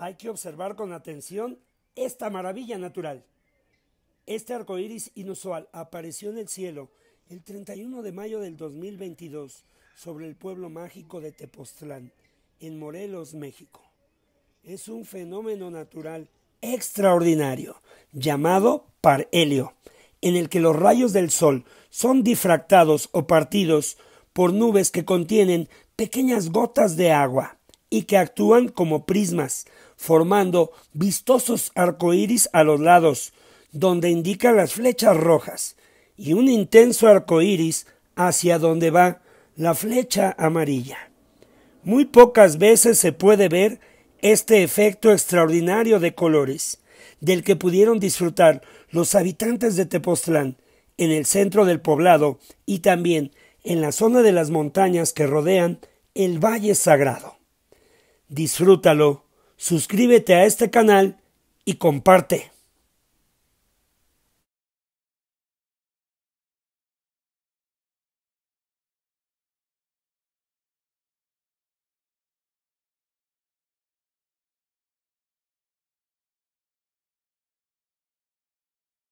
Hay que observar con atención esta maravilla natural. Este arco inusual apareció en el cielo el 31 de mayo del 2022 sobre el pueblo mágico de Tepoztlán, en Morelos, México. Es un fenómeno natural extraordinario llamado parhelio, en el que los rayos del sol son difractados o partidos por nubes que contienen pequeñas gotas de agua y que actúan como prismas, formando vistosos arcoíris a los lados, donde indican las flechas rojas, y un intenso arcoíris hacia donde va la flecha amarilla. Muy pocas veces se puede ver este efecto extraordinario de colores, del que pudieron disfrutar los habitantes de Tepoztlán, en el centro del poblado y también en la zona de las montañas que rodean el Valle Sagrado disfrútalo, suscríbete a este canal y comparte.